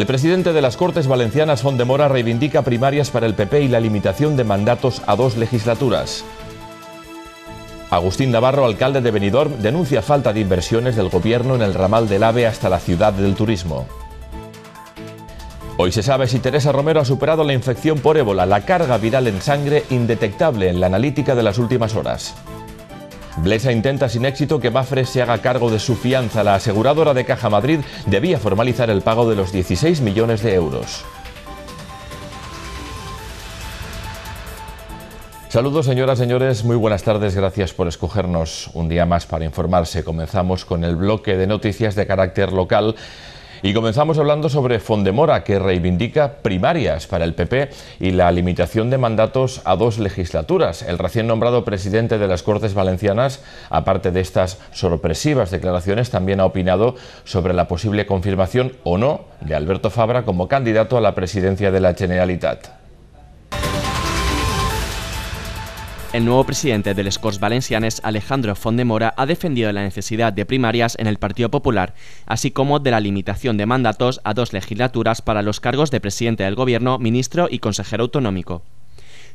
El presidente de las Cortes Valencianas, Fondemora, reivindica primarias para el PP y la limitación de mandatos a dos legislaturas. Agustín Navarro, alcalde de Benidorm, denuncia falta de inversiones del gobierno en el ramal del AVE hasta la ciudad del turismo. Hoy se sabe si Teresa Romero ha superado la infección por ébola, la carga viral en sangre indetectable en la analítica de las últimas horas. Blesa intenta sin éxito que Mafre se haga cargo de su fianza. La aseguradora de Caja Madrid debía formalizar el pago de los 16 millones de euros. Saludos señoras, señores, muy buenas tardes, gracias por escogernos un día más para informarse. Comenzamos con el bloque de noticias de carácter local y comenzamos hablando sobre Fondemora, que reivindica primarias para el PP y la limitación de mandatos a dos legislaturas. El recién nombrado presidente de las Cortes Valencianas, aparte de estas sorpresivas declaraciones, también ha opinado sobre la posible confirmación o no de Alberto Fabra como candidato a la presidencia de la Generalitat. El nuevo presidente del Scores Valencianes, Alejandro Fondemora, ha defendido la necesidad de primarias en el Partido Popular, así como de la limitación de mandatos a dos legislaturas para los cargos de presidente del Gobierno, ministro y consejero autonómico.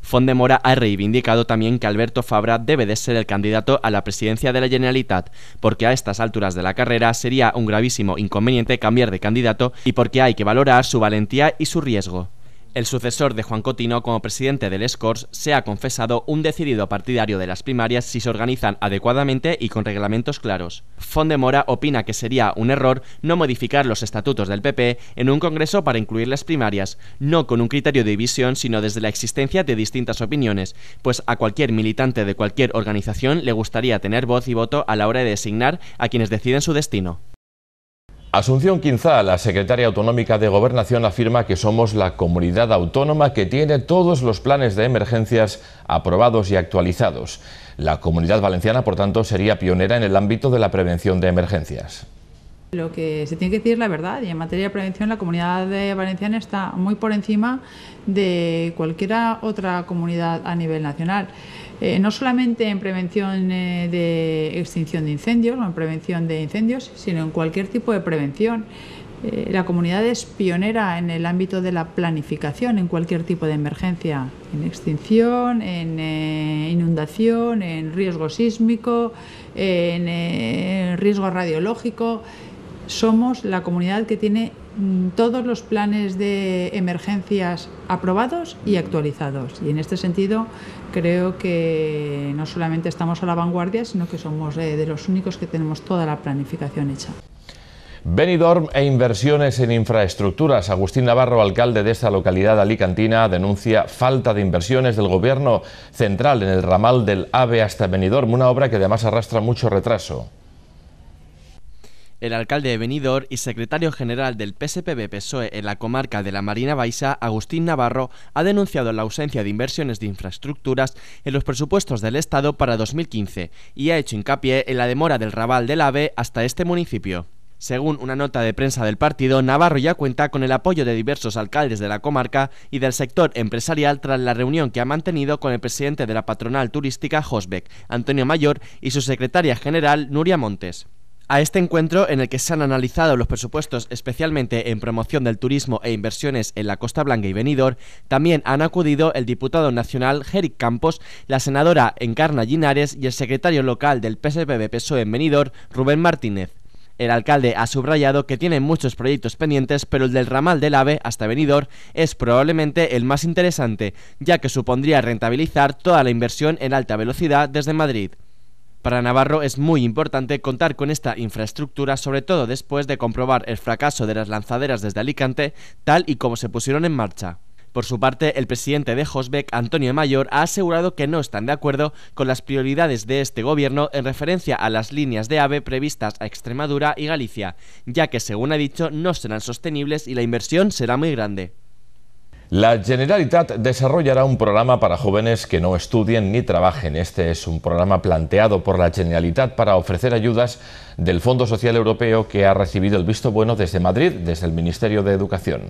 Fondemora ha reivindicado también que Alberto Fabra debe de ser el candidato a la presidencia de la Generalitat, porque a estas alturas de la carrera sería un gravísimo inconveniente cambiar de candidato y porque hay que valorar su valentía y su riesgo. El sucesor de Juan Cotino como presidente del Scors se ha confesado un decidido partidario de las primarias si se organizan adecuadamente y con reglamentos claros. Fondemora opina que sería un error no modificar los estatutos del PP en un congreso para incluir las primarias, no con un criterio de división, sino desde la existencia de distintas opiniones, pues a cualquier militante de cualquier organización le gustaría tener voz y voto a la hora de designar a quienes deciden su destino. Asunción Quinza, la secretaria autonómica de Gobernación, afirma que somos la comunidad autónoma que tiene todos los planes de emergencias aprobados y actualizados. La comunidad valenciana, por tanto, sería pionera en el ámbito de la prevención de emergencias. Lo que se tiene que decir es la verdad y en materia de prevención la comunidad valenciana está muy por encima de cualquier otra comunidad a nivel nacional. Eh, no solamente en prevención eh, de extinción de incendios en prevención de incendios, sino en cualquier tipo de prevención. Eh, la comunidad es pionera en el ámbito de la planificación en cualquier tipo de emergencia, en extinción, en inundación, en riesgo sísmico, en riesgo radiológico. Somos la comunidad que tiene Mm, todos los planes de emergencias aprobados y actualizados. Y en este sentido creo que no solamente estamos a la vanguardia, sino que somos eh, de los únicos que tenemos toda la planificación hecha. Benidorm e inversiones en infraestructuras. Agustín Navarro, alcalde de esta localidad alicantina, denuncia falta de inversiones del gobierno central en el ramal del AVE hasta Benidorm, una obra que además arrastra mucho retraso el alcalde de Benidorm y secretario general del PSPB-PSOE en la comarca de la Marina Baixa, Agustín Navarro, ha denunciado la ausencia de inversiones de infraestructuras en los presupuestos del Estado para 2015 y ha hecho hincapié en la demora del Raval del AVE hasta este municipio. Según una nota de prensa del partido, Navarro ya cuenta con el apoyo de diversos alcaldes de la comarca y del sector empresarial tras la reunión que ha mantenido con el presidente de la patronal turística Josbeck, Antonio Mayor, y su secretaria general Nuria Montes a este encuentro en el que se han analizado los presupuestos especialmente en promoción del turismo e inversiones en la Costa Blanca y Benidorm, también han acudido el diputado nacional Jeric Campos, la senadora Encarna Linares y el secretario local del PSPB-PSOE en Benidorm, Rubén Martínez. El alcalde ha subrayado que tiene muchos proyectos pendientes, pero el del ramal del AVE hasta Benidorm es probablemente el más interesante, ya que supondría rentabilizar toda la inversión en alta velocidad desde Madrid. Para Navarro es muy importante contar con esta infraestructura, sobre todo después de comprobar el fracaso de las lanzaderas desde Alicante, tal y como se pusieron en marcha. Por su parte, el presidente de Josbeck, Antonio Mayor, ha asegurado que no están de acuerdo con las prioridades de este gobierno en referencia a las líneas de AVE previstas a Extremadura y Galicia, ya que, según ha dicho, no serán sostenibles y la inversión será muy grande. La Generalitat desarrollará un programa para jóvenes que no estudien ni trabajen. Este es un programa planteado por la Generalitat para ofrecer ayudas del Fondo Social Europeo que ha recibido el visto bueno desde Madrid, desde el Ministerio de Educación.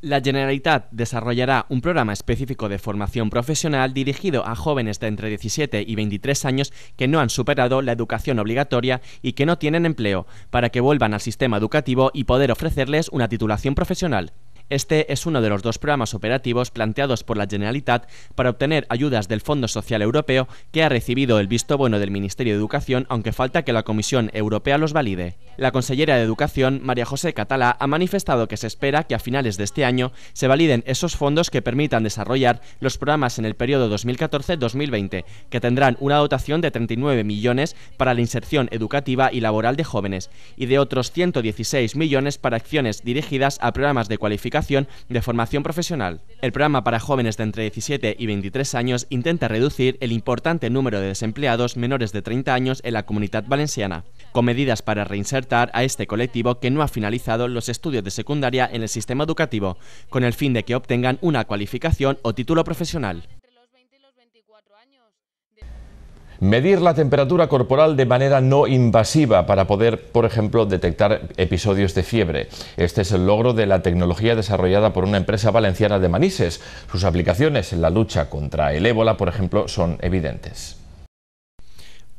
La Generalitat desarrollará un programa específico de formación profesional dirigido a jóvenes de entre 17 y 23 años que no han superado la educación obligatoria y que no tienen empleo, para que vuelvan al sistema educativo y poder ofrecerles una titulación profesional. Este es uno de los dos programas operativos planteados por la Generalitat para obtener ayudas del Fondo Social Europeo que ha recibido el visto bueno del Ministerio de Educación, aunque falta que la Comisión Europea los valide. La consellera de Educación, María José Catalá, ha manifestado que se espera que a finales de este año se validen esos fondos que permitan desarrollar los programas en el periodo 2014-2020, que tendrán una dotación de 39 millones para la inserción educativa y laboral de jóvenes y de otros 116 millones para acciones dirigidas a programas de cualificación de Formación Profesional. El programa para jóvenes de entre 17 y 23 años intenta reducir el importante número de desempleados menores de 30 años en la comunidad valenciana, con medidas para reinsertar a este colectivo que no ha finalizado los estudios de secundaria en el sistema educativo, con el fin de que obtengan una cualificación o título profesional. Medir la temperatura corporal de manera no invasiva para poder, por ejemplo, detectar episodios de fiebre. Este es el logro de la tecnología desarrollada por una empresa valenciana de Manises. Sus aplicaciones en la lucha contra el ébola, por ejemplo, son evidentes.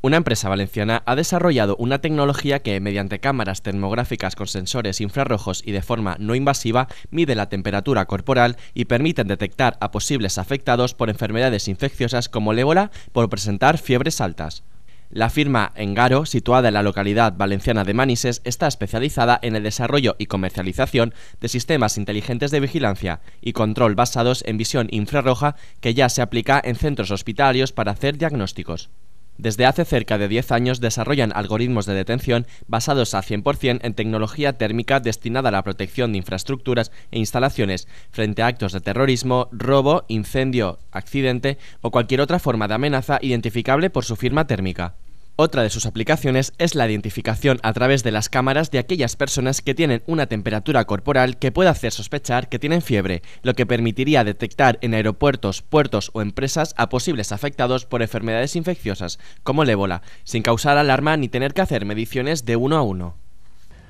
Una empresa valenciana ha desarrollado una tecnología que, mediante cámaras termográficas con sensores infrarrojos y de forma no invasiva, mide la temperatura corporal y permite detectar a posibles afectados por enfermedades infecciosas como el ébola por presentar fiebres altas. La firma Engaro, situada en la localidad valenciana de Manises, está especializada en el desarrollo y comercialización de sistemas inteligentes de vigilancia y control basados en visión infrarroja que ya se aplica en centros hospitalarios para hacer diagnósticos. Desde hace cerca de 10 años desarrollan algoritmos de detención basados a 100% en tecnología térmica destinada a la protección de infraestructuras e instalaciones frente a actos de terrorismo, robo, incendio, accidente o cualquier otra forma de amenaza identificable por su firma térmica. Otra de sus aplicaciones es la identificación a través de las cámaras de aquellas personas que tienen una temperatura corporal que pueda hacer sospechar que tienen fiebre, lo que permitiría detectar en aeropuertos, puertos o empresas a posibles afectados por enfermedades infecciosas, como el ébola, sin causar alarma ni tener que hacer mediciones de uno a uno.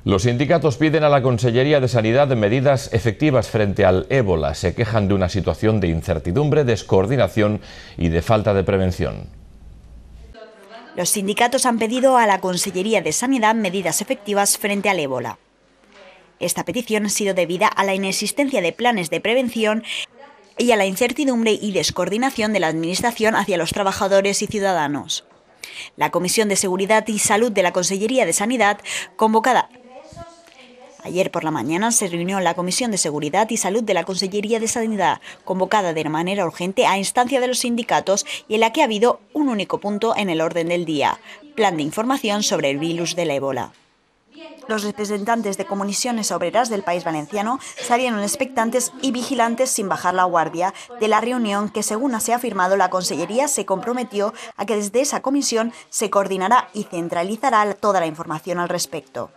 Los sindicatos piden a la Consellería de Sanidad medidas efectivas frente al ébola. Se quejan de una situación de incertidumbre, descoordinación y de falta de prevención. Los sindicatos han pedido a la Consellería de Sanidad medidas efectivas frente al ébola. Esta petición ha sido debida a la inexistencia de planes de prevención y a la incertidumbre y descoordinación de la Administración hacia los trabajadores y ciudadanos. La Comisión de Seguridad y Salud de la Consellería de Sanidad, convocada Ayer por la mañana se reunió la Comisión de Seguridad y Salud de la Consellería de Sanidad, convocada de manera urgente a instancia de los sindicatos y en la que ha habido un único punto en el orden del día, plan de información sobre el virus de la ébola. Los representantes de comisiones obreras del país valenciano salieron expectantes y vigilantes sin bajar la guardia de la reunión que, según se ha afirmado, la Consellería se comprometió a que desde esa comisión se coordinará y centralizará toda la información al respecto.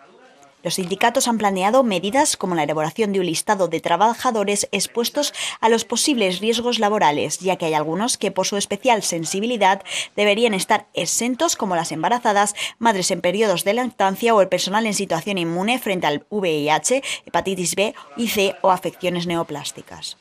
Los sindicatos han planeado medidas como la elaboración de un listado de trabajadores expuestos a los posibles riesgos laborales, ya que hay algunos que por su especial sensibilidad deberían estar exentos como las embarazadas, madres en periodos de lactancia o el personal en situación inmune frente al VIH, hepatitis B y C o afecciones neoplásticas.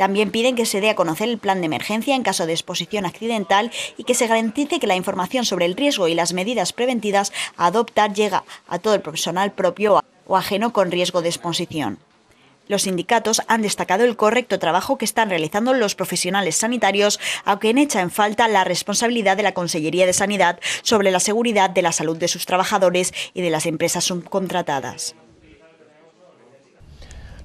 También piden que se dé a conocer el plan de emergencia en caso de exposición accidental y que se garantice que la información sobre el riesgo y las medidas preventivas a adoptar llega a todo el personal propio o ajeno con riesgo de exposición. Los sindicatos han destacado el correcto trabajo que están realizando los profesionales sanitarios, aunque en echa en falta la responsabilidad de la Consellería de Sanidad sobre la seguridad de la salud de sus trabajadores y de las empresas subcontratadas.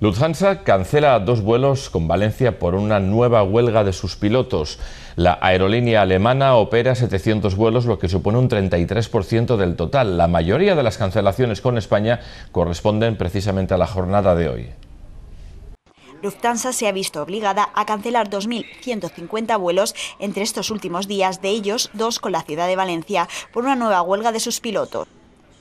Lufthansa cancela dos vuelos con Valencia por una nueva huelga de sus pilotos. La aerolínea alemana opera 700 vuelos, lo que supone un 33% del total. La mayoría de las cancelaciones con España corresponden precisamente a la jornada de hoy. Lufthansa se ha visto obligada a cancelar 2.150 vuelos entre estos últimos días, de ellos dos con la ciudad de Valencia, por una nueva huelga de sus pilotos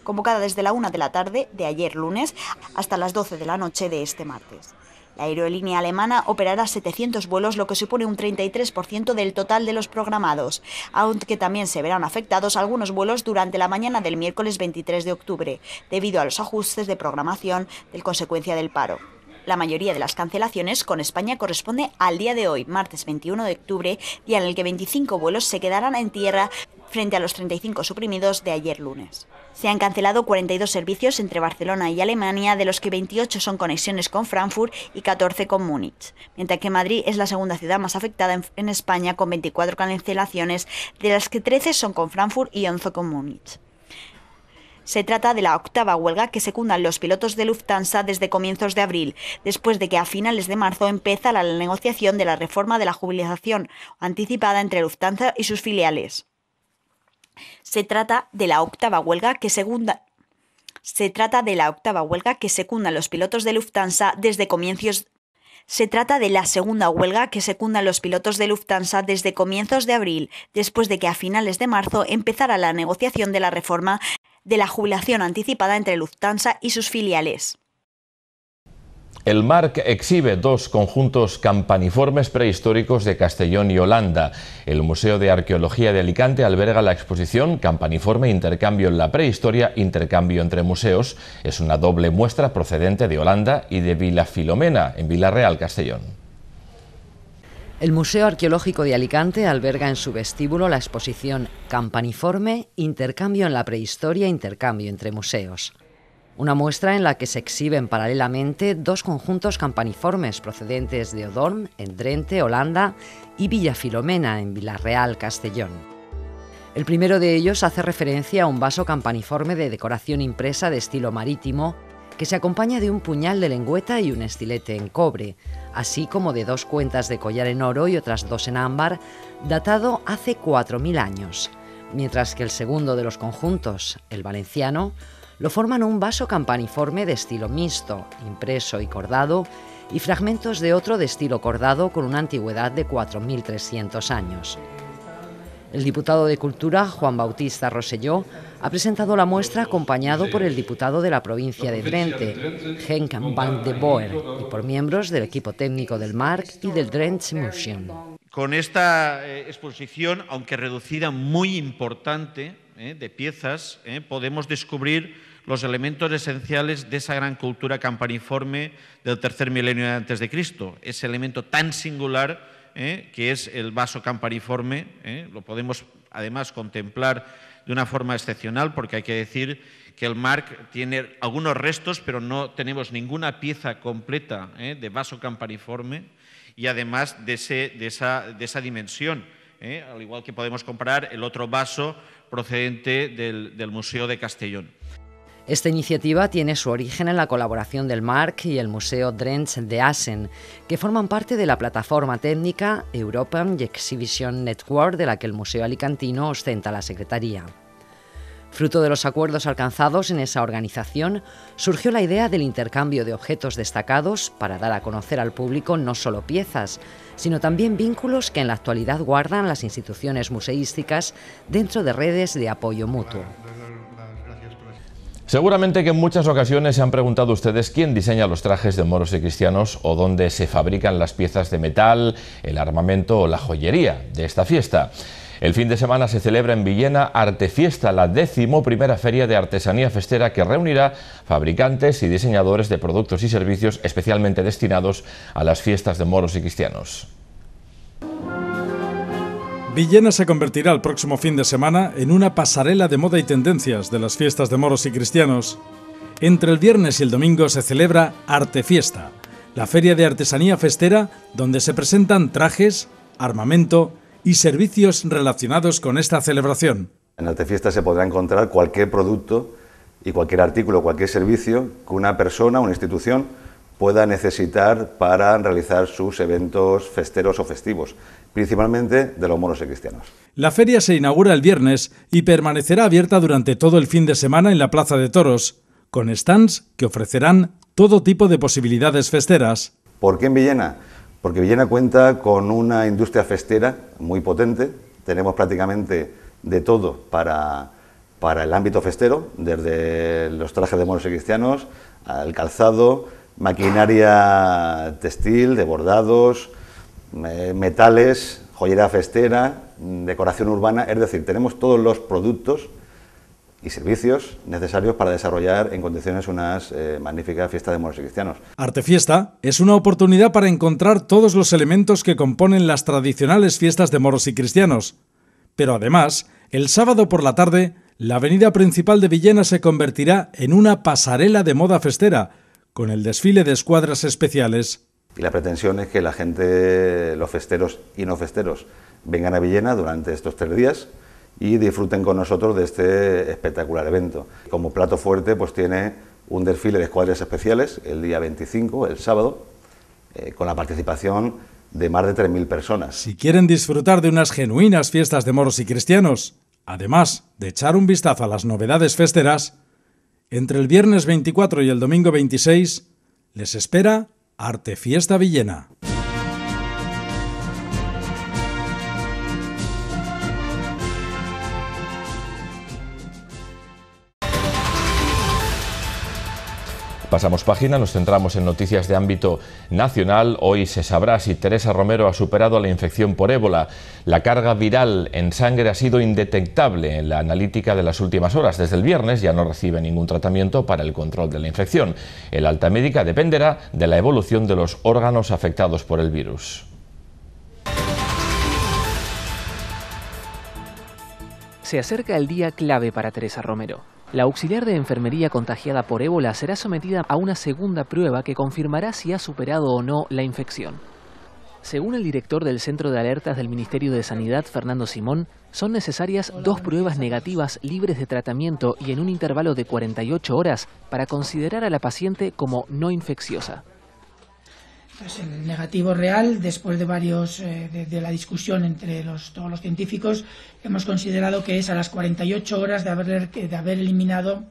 convocada desde la una de la tarde de ayer lunes hasta las 12 de la noche de este martes. La aerolínea alemana operará 700 vuelos, lo que supone un 33% del total de los programados, aunque también se verán afectados algunos vuelos durante la mañana del miércoles 23 de octubre, debido a los ajustes de programación del consecuencia del paro. La mayoría de las cancelaciones con España corresponde al día de hoy, martes 21 de octubre, día en el que 25 vuelos se quedarán en tierra frente a los 35 suprimidos de ayer lunes. Se han cancelado 42 servicios entre Barcelona y Alemania, de los que 28 son conexiones con Frankfurt y 14 con Múnich, mientras que Madrid es la segunda ciudad más afectada en España, con 24 cancelaciones, de las que 13 son con Frankfurt y 11 con Múnich. Se trata de la octava huelga que secundan los pilotos de Lufthansa desde comienzos de abril, después de que a finales de marzo empieza la negociación de la reforma de la jubilación anticipada entre Lufthansa y sus filiales. Se trata de la octava huelga que segunda, se trata de la octava huelga que los pilotos de Lufthansa desde comienzos se trata de la segunda huelga que secundan los pilotos de Lufthansa desde comienzos de abril, después de que a finales de marzo empezara la negociación de la reforma de la jubilación anticipada entre Lufthansa y sus filiales. El MARC exhibe dos conjuntos campaniformes prehistóricos de Castellón y Holanda. El Museo de Arqueología de Alicante alberga la exposición Campaniforme Intercambio en la Prehistoria, Intercambio entre Museos. Es una doble muestra procedente de Holanda y de Vila Filomena, en Villarreal, Castellón. El Museo Arqueológico de Alicante alberga en su vestíbulo la exposición Campaniforme Intercambio en la Prehistoria, Intercambio entre Museos. Una muestra en la que se exhiben paralelamente dos conjuntos campaniformes procedentes de Odorm, en Drente, Holanda, y Villa Filomena, en Villarreal, Castellón. El primero de ellos hace referencia a un vaso campaniforme de decoración impresa de estilo marítimo, que se acompaña de un puñal de lengüeta y un estilete en cobre, así como de dos cuentas de collar en oro y otras dos en ámbar, datado hace 4.000 años, mientras que el segundo de los conjuntos, el valenciano, lo forman un vaso campaniforme de estilo mixto, impreso y cordado, y fragmentos de otro de estilo cordado con una antigüedad de 4.300 años. El diputado de Cultura, Juan Bautista Roselló, ha presentado la muestra acompañado por el diputado de la provincia de Drenthe, Henk van de Boer, y por miembros del equipo técnico del MARC y del Drenthe Museum. Con esta eh, exposición, aunque reducida, muy importante, ¿eh? de piezas, ¿eh? podemos descubrir los elementos esenciales de esa gran cultura campaniforme del tercer milenio antes de Cristo, ese elemento tan singular ¿eh? que es el vaso campaniforme, lo podemos además contemplar de una forma excepcional porque hay que decir que el MARC tiene algunos restos, pero no tenemos ninguna pieza completa de vaso campaniforme y además de, esa, dimensión. al igual que podemos comparar el otro vaso procedente del, Museo de Castellón. Esta iniciativa tiene su origen en la colaboración del MARC y el Museo Drench de Assen, que forman parte de la plataforma técnica European Exhibition Network de la que el Museo Alicantino ostenta la Secretaría. Fruto de los acuerdos alcanzados en esa organización, surgió la idea del intercambio de objetos destacados para dar a conocer al público no solo piezas, sino también vínculos que en la actualidad guardan las instituciones museísticas dentro de redes de apoyo mutuo. Seguramente que en muchas ocasiones se han preguntado ustedes quién diseña los trajes de moros y cristianos o dónde se fabrican las piezas de metal, el armamento o la joyería de esta fiesta. El fin de semana se celebra en Villena Artefiesta, la décimo primera feria de artesanía festera que reunirá fabricantes y diseñadores de productos y servicios especialmente destinados a las fiestas de moros y cristianos. Villena se convertirá el próximo fin de semana en una pasarela de moda y tendencias de las fiestas de moros y cristianos. Entre el viernes y el domingo se celebra Artefiesta, la feria de artesanía festera donde se presentan trajes, armamento, y servicios relacionados con esta celebración. En tefiesta se podrá encontrar cualquier producto y cualquier artículo, cualquier servicio que una persona, una institución pueda necesitar para realizar sus eventos festeros o festivos, principalmente de los moros y cristianos. La feria se inaugura el viernes y permanecerá abierta durante todo el fin de semana en la Plaza de Toros, con stands que ofrecerán todo tipo de posibilidades festeras. ¿Por qué en Villena? porque Villena cuenta con una industria festera muy potente, tenemos prácticamente de todo para, el ámbito festero, desde los trajes de monos y cristianos, al calzado, maquinaria textil, de bordados, metales, joyería festera, decoración urbana, es decir, tenemos todos los productos y servicios necesarios para desarrollar en condiciones unas eh, magníficas fiestas de moros y cristianos. Artefiesta es una oportunidad para encontrar todos los elementos que componen las tradicionales fiestas de moros y cristianos. Pero además, el sábado por la tarde, la avenida principal de Villena se convertirá en una pasarela de moda festera, con el desfile de escuadras especiales. Y la pretensión es que la gente, los festeros y no festeros, vengan a Villena durante estos tres días, y disfruten con nosotros de este espectacular evento. Como plato fuerte, pues tiene un desfile de escuadras especiales el día 25, el sábado, eh, con la participación de más de 3.000 personas. Si quieren disfrutar de unas genuinas fiestas de moros y cristianos, además de echar un vistazo a las novedades festeras, entre el viernes 24 y el domingo 26 les espera Arte Fiesta Villena. Pasamos página, nos centramos en noticias de ámbito nacional. Hoy se sabrá si Teresa Romero ha superado la infección por ébola. La carga viral en sangre ha sido indetectable en la analítica de las últimas horas. Desde el viernes ya no recibe ningún tratamiento para el control de la infección. El alta médica dependerá de la evolución de los órganos afectados por el virus. Se acerca el día clave para Teresa Romero la auxiliar de enfermería contagiada por ébola será sometida a una segunda prueba que confirmará si ha superado o no la infección. Según el director del Centro de Alertas del Ministerio de Sanidad, Fernando Simón, son necesarias dos pruebas negativas libres de tratamiento y en un intervalo de 48 horas para considerar a la paciente como no infecciosa. Pues el negativo real, después de varios eh, de, la discusión entre los, todos los científicos, hemos considerado que es a las 48 horas de haber, de haber eliminado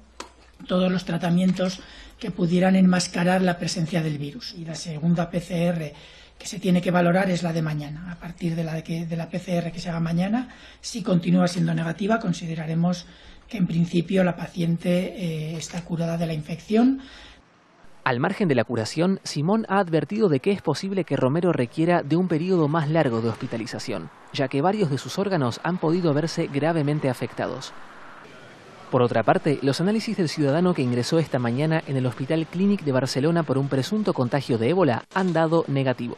todos los tratamientos que pudieran enmascarar la presencia del virus. Y la segunda PCR que se tiene que valorar es la de mañana. A partir de la, de la PCR que se haga mañana, si continúa siendo negativa, consideraremos que en principio la paciente eh, está curada de la infección al margen de la curación, Simón ha advertido de que es posible que Romero requiera de un periodo más largo de hospitalización, ya que varios de sus órganos han podido verse gravemente afectados. Por otra parte, los análisis del ciudadano que ingresó esta mañana en el Hospital Clínic de Barcelona por un presunto contagio de ébola han dado negativo.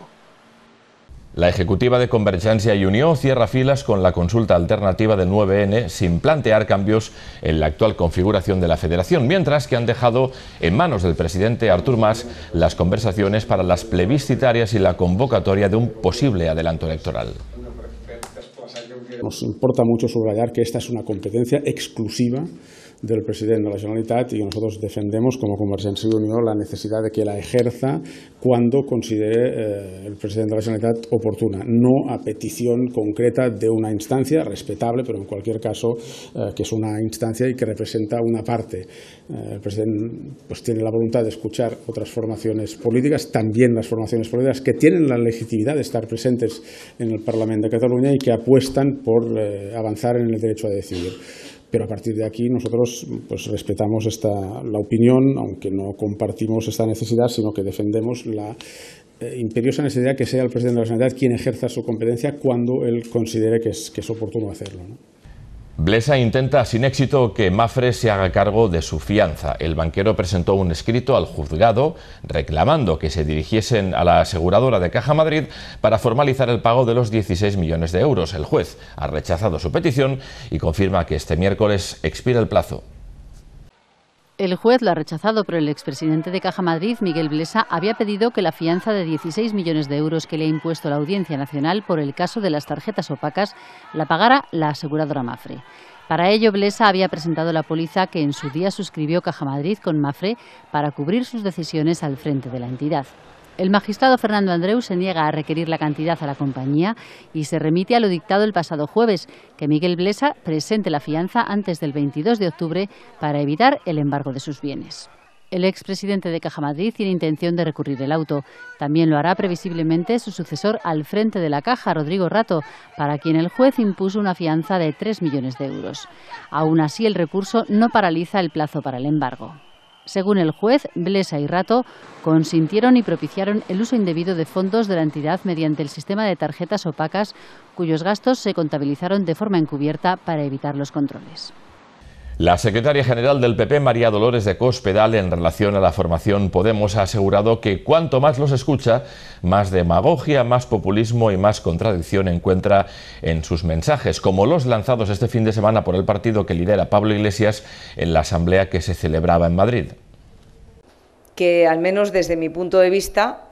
La ejecutiva de Convergencia y Unión cierra filas con la consulta alternativa del 9N sin plantear cambios en la actual configuración de la federación, mientras que han dejado en manos del presidente Artur Mas las conversaciones para las plebiscitarias y la convocatoria de un posible adelanto electoral. Nos importa mucho subrayar que esta es una competencia exclusiva del presidente de la Generalitat y nosotros defendemos como Convergencia y Unión la necesidad de que la ejerza cuando considere eh, el presidente de la Generalitat oportuna, no a petición concreta de eh, una instancia respetable, pero en cualquier caso que es una instancia y que representa una parte. Eh, el presidente pues, tiene la voluntad de escuchar otras formaciones políticas, también las formaciones políticas que tienen la legitimidad de estar presentes en el Parlamento de Cataluña y que apuestan por avanzar en el derecho a decidir pero a partir de aquí nosotros pues, respetamos esta, la opinión, aunque no compartimos esta necesidad, sino que defendemos la eh, imperiosa necesidad que sea el presidente de la sanidad quien ejerza su competencia cuando él considere que es, oportuno hacerlo. Blesa intenta sin éxito que Mafre se haga cargo de su fianza. El banquero presentó un escrito al juzgado reclamando que se dirigiesen a la aseguradora de Caja Madrid para formalizar el pago de los 16 millones de euros. El juez ha rechazado su petición y confirma que este miércoles expira el plazo. El juez lo ha rechazado, pero el expresidente de Caja Madrid, Miguel Blesa, había pedido que la fianza de 16 millones de euros que le ha impuesto la Audiencia Nacional por el caso de las tarjetas opacas la pagara la aseguradora Mafre. Para ello, Blesa había presentado la póliza que en su día suscribió Caja Madrid con Mafre para cubrir sus decisiones al frente de la entidad. El magistrado Fernando Andreu se niega a requerir la cantidad a la compañía y se remite a lo dictado el pasado jueves, que Miguel Blesa presente la fianza antes del 22 de octubre para evitar el embargo de sus bienes. El expresidente de Caja Madrid tiene intención de recurrir el auto. También lo hará previsiblemente su sucesor al frente de la Caja, Rodrigo Rato, para quien el juez impuso una fianza de 3 millones de euros. Aún así, el recurso no paraliza el plazo para el embargo. Según el juez, Blesa y Rato consintieron y propiciaron el uso indebido de fondos de la entidad mediante el sistema de tarjetas opacas cuyos gastos se contabilizaron de forma encubierta para evitar los controles. La secretaria general del PP, María Dolores de Cospedal, en relación a la formación Podemos, ha asegurado que cuanto más los escucha, más demagogia, más populismo y más contradicción encuentra en sus mensajes, como los lanzados este fin de semana por el partido que lidera Pablo Iglesias en la asamblea que se celebraba en Madrid. Que al menos desde mi punto de vista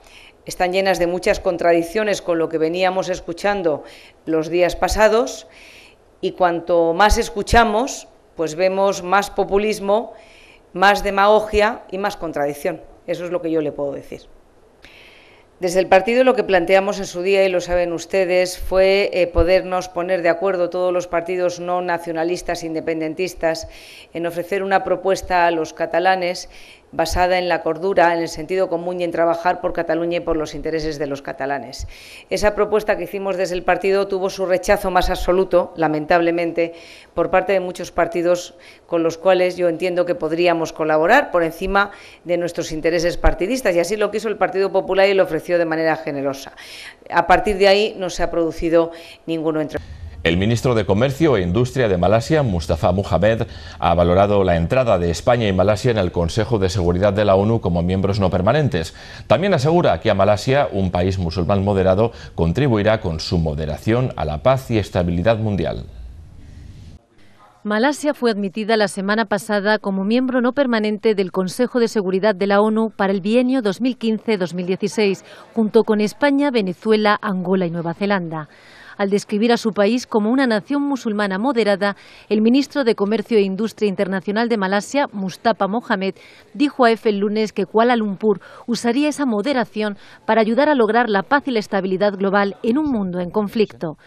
están llenas de muchas contradicciones con lo que veníamos escuchando los días pasados y cuanto más escuchamos, pues vemos más populismo, más demagogia y más contradicción. Eso es lo que yo le puedo decir. Desde el partido lo que planteamos en su día, y lo saben ustedes, fue eh, podernos poner de acuerdo todos los partidos no nacionalistas, independentistas, en ofrecer una propuesta a los catalanes basada en la cordura, en el sentido común y en trabajar por Cataluña y por los intereses de los catalanes. Esa propuesta que hicimos desde el partido tuvo su rechazo más absoluto, lamentablemente, por parte de muchos partidos con los cuales yo entiendo que podríamos colaborar por encima de nuestros intereses partidistas y así lo quiso el Partido Popular y lo ofreció de manera generosa. A partir de ahí no se ha producido ninguno entre el ministro de Comercio e Industria de Malasia, Mustafa Mohamed, ha valorado la entrada de España y Malasia en el Consejo de Seguridad de la ONU como miembros no permanentes. También asegura que a Malasia, un país musulmán moderado, contribuirá con su moderación a la paz y estabilidad mundial. Malasia fue admitida la semana pasada como miembro no permanente del Consejo de Seguridad de la ONU para el bienio 2015-2016, junto con España, Venezuela, Angola y Nueva Zelanda al describir a su país como una nación musulmana moderada, el ministro de Comercio e Industria Internacional de Malasia, Mustafa Mohamed, dijo a EFE el lunes que Kuala Lumpur usaría esa moderación para ayudar a lograr la paz y la estabilidad global en un mundo en conflicto.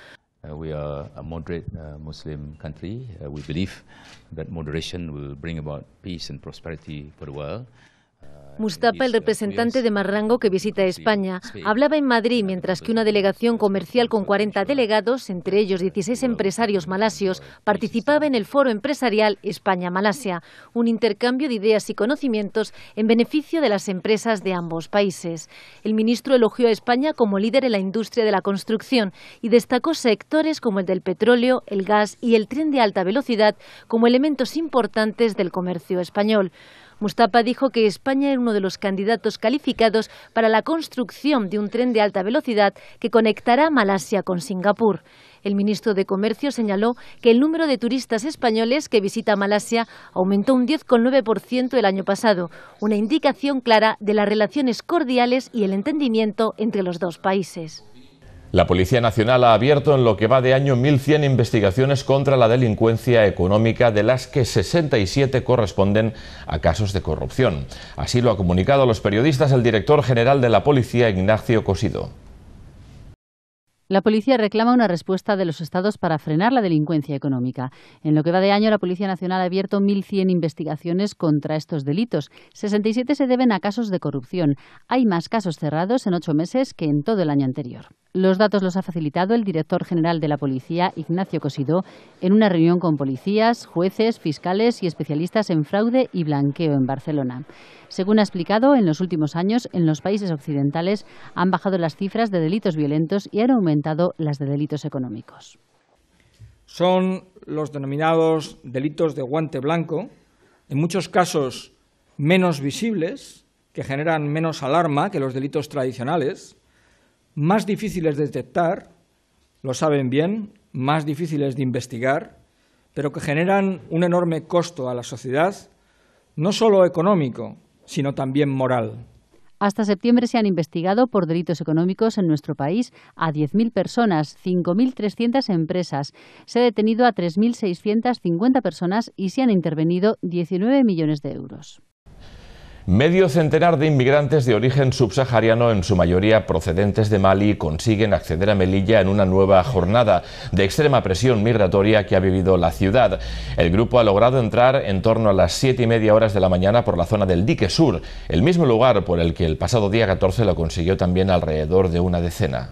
Mustapa, el representante de Marrango que visita España, hablaba en Madrid mientras que una delegación comercial con 40 delegados, entre ellos 16 empresarios malasios, participaba en el foro empresarial España-Malasia, un intercambio de ideas y conocimientos en beneficio de las empresas de ambos países. El ministro elogió a España como líder en la industria de la construcción y destacó sectores como el del petróleo, el gas y el tren de alta velocidad como elementos importantes del comercio español. Mustapa dijo que España era uno de los candidatos calificados para la construcción de un tren de alta velocidad que conectará Malasia con Singapur. El ministro de Comercio señaló que el número de turistas españoles que visita Malasia aumentó un 10,9% el año pasado, una indicación clara de las relaciones cordiales y el entendimiento entre los dos países. La Policía Nacional ha abierto en lo que va de año 1.100 investigaciones contra la delincuencia económica, de las que 67 corresponden a casos de corrupción. Así lo ha comunicado a los periodistas el director general de la Policía, Ignacio Cosido. La policía reclama una respuesta de los estados para frenar la delincuencia económica. En lo que va de año, la Policía Nacional ha abierto 1.100 investigaciones contra estos delitos. 67 se deben a casos de corrupción. Hay más casos cerrados en ocho meses que en todo el año anterior. Los datos los ha facilitado el director general de la policía, Ignacio Cosidó, en una reunión con policías, jueces, fiscales y especialistas en fraude y blanqueo en Barcelona. Según ha explicado, en los últimos años, en los países occidentales han bajado las cifras de delitos violentos y han aumentado las de delitos económicos. Son los denominados delitos de guante blanco, en muchos casos menos visibles, que generan menos alarma que los delitos tradicionales más difíciles de detectar, lo saben bien, más difíciles de investigar, pero que generan un enorme costo a la sociedad, no solo económico, sino también moral. Hasta septiembre se han investigado por delitos económicos en nuestro país a 10.000 personas, 5.300 empresas. Se ha detenido a 3.650 personas y se han intervenido 19 millones de euros. Medio centenar de inmigrantes de origen subsahariano, en su mayoría procedentes de Mali, consiguen acceder a Melilla en una nueva jornada de extrema presión migratoria que ha vivido la ciudad. El grupo ha logrado entrar en torno a las siete y media horas de la mañana por la zona del dique sur, el mismo lugar por el que el pasado día 14 lo consiguió también alrededor de una decena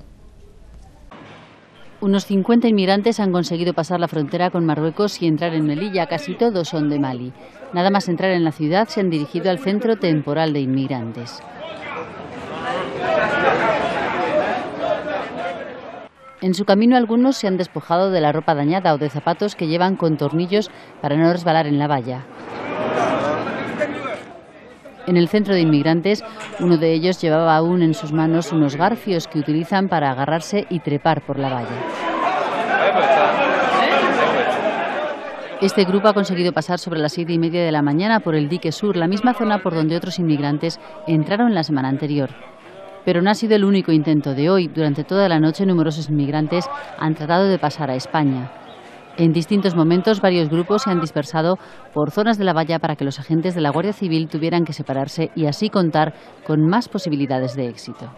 unos 50 inmigrantes han conseguido pasar la frontera con Marruecos y entrar en Melilla, casi todos son de Mali. Nada más entrar en la ciudad se han dirigido al centro temporal de inmigrantes. En su camino algunos se han despojado de la ropa dañada o de zapatos que llevan con tornillos para no resbalar en la valla. En el centro de inmigrantes, uno de ellos llevaba aún en sus manos unos garfios que utilizan para agarrarse y trepar por la valla. Este grupo ha conseguido pasar sobre las siete y media de la mañana por el dique sur, la misma zona por donde otros inmigrantes entraron la semana anterior. Pero no ha sido el único intento de hoy. Durante toda la noche numerosos inmigrantes han tratado de pasar a España. En distintos momentos, varios grupos se han dispersado por zonas de la valla para que los agentes de la Guardia Civil tuvieran que separarse y así contar con más posibilidades de éxito.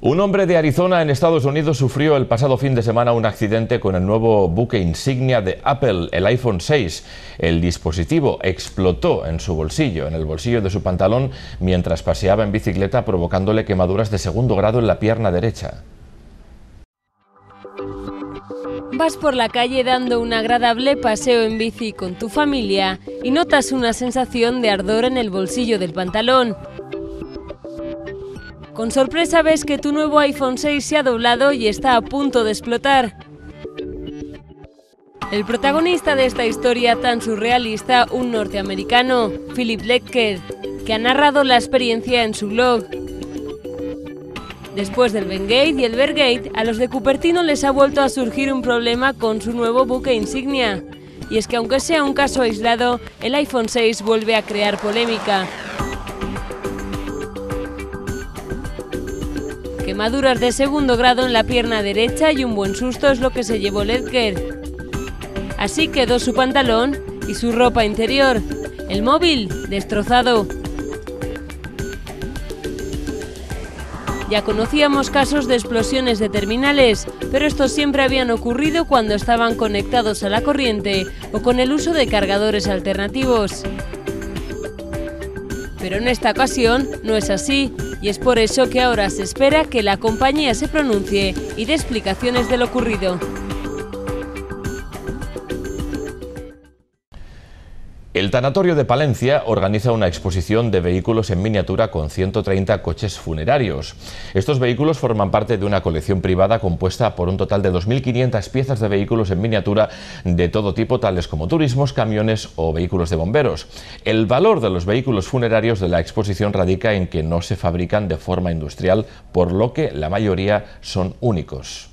Un hombre de Arizona en Estados Unidos sufrió el pasado fin de semana un accidente con el nuevo buque insignia de Apple, el iPhone 6. El dispositivo explotó en su bolsillo, en el bolsillo de su pantalón, mientras paseaba en bicicleta provocándole quemaduras de segundo grado en la pierna derecha. Vas por la calle dando un agradable paseo en bici con tu familia y notas una sensación de ardor en el bolsillo del pantalón. Con sorpresa ves que tu nuevo iPhone 6 se ha doblado y está a punto de explotar. El protagonista de esta historia tan surrealista, un norteamericano, Philip Lecker, que ha narrado la experiencia en su blog. Después del Bengate y el Bergate, a los de Cupertino les ha vuelto a surgir un problema con su nuevo buque insignia. Y es que aunque sea un caso aislado, el iPhone 6 vuelve a crear polémica. Quemaduras de segundo grado en la pierna derecha y un buen susto es lo que se llevó Ledger. Así quedó su pantalón y su ropa interior. El móvil, destrozado. Ya conocíamos casos de explosiones de terminales, pero estos siempre habían ocurrido cuando estaban conectados a la corriente o con el uso de cargadores alternativos. Pero en esta ocasión no es así, y es por eso que ahora se espera que la compañía se pronuncie y dé explicaciones de lo ocurrido. El Tanatorio de Palencia organiza una exposición de vehículos en miniatura con 130 coches funerarios. Estos vehículos forman parte de una colección privada compuesta por un total de 2.500 piezas de vehículos en miniatura de todo tipo, tales como turismos, camiones o vehículos de bomberos. El valor de los vehículos funerarios de la exposición radica en que no se fabrican de forma industrial, por lo que la mayoría son únicos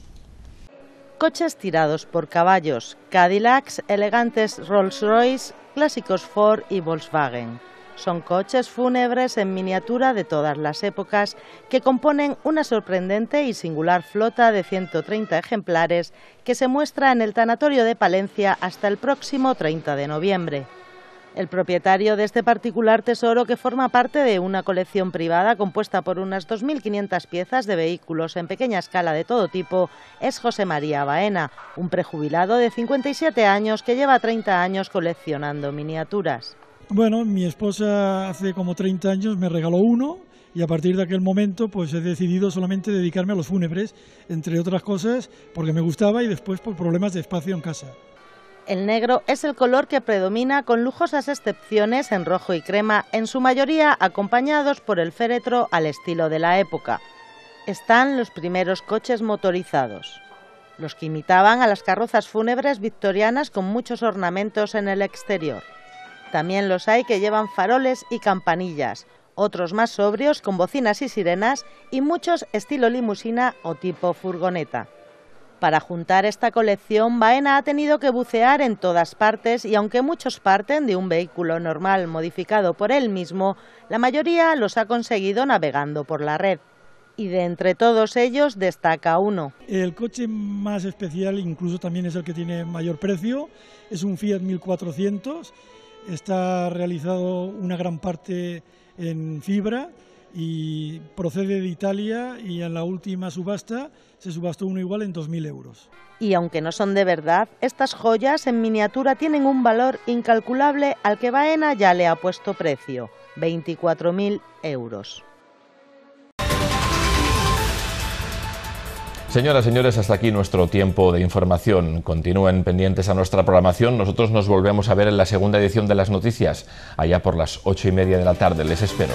coches tirados por caballos, Cadillacs, elegantes Rolls-Royce, clásicos Ford y Volkswagen. Son coches fúnebres en miniatura de todas las épocas que componen una sorprendente y singular flota de 130 ejemplares que se muestra en el Tanatorio de Palencia hasta el próximo 30 de noviembre el propietario de este particular tesoro que forma parte de una colección privada compuesta por unas 2.500 piezas de vehículos en pequeña escala de todo tipo es José María Baena, un prejubilado de 57 años que lleva 30 años coleccionando miniaturas. Bueno, mi esposa hace como 30 años me regaló uno y a partir de aquel momento pues he decidido solamente dedicarme a los fúnebres, entre otras cosas porque me gustaba y después por problemas de espacio en casa el negro es el color que predomina con lujosas excepciones en rojo y crema, en su mayoría acompañados por el féretro al estilo de la época. Están los primeros coches motorizados, los que imitaban a las carrozas fúnebres victorianas con muchos ornamentos en el exterior. También los hay que llevan faroles y campanillas, otros más sobrios con bocinas y sirenas y muchos estilo limusina o tipo furgoneta. Para juntar esta colección, Baena ha tenido que bucear en todas partes y aunque muchos parten de un vehículo normal modificado por él mismo, la mayoría los ha conseguido navegando por la red. Y de entre todos ellos destaca uno. El coche más especial, incluso también es el que tiene mayor precio, es un Fiat 1400. Está realizado una gran parte en fibra y procede de Italia y en la última subasta se subastó uno igual en 2.000 euros. Y aunque no son de verdad, estas joyas en miniatura tienen un valor incalculable al que Baena ya le ha puesto precio, 24.000 euros. Señoras, y señores, hasta aquí nuestro tiempo de información. Continúen pendientes a nuestra programación. Nosotros nos volvemos a ver en la segunda edición de las noticias, allá por las ocho y media de la tarde. Les espero.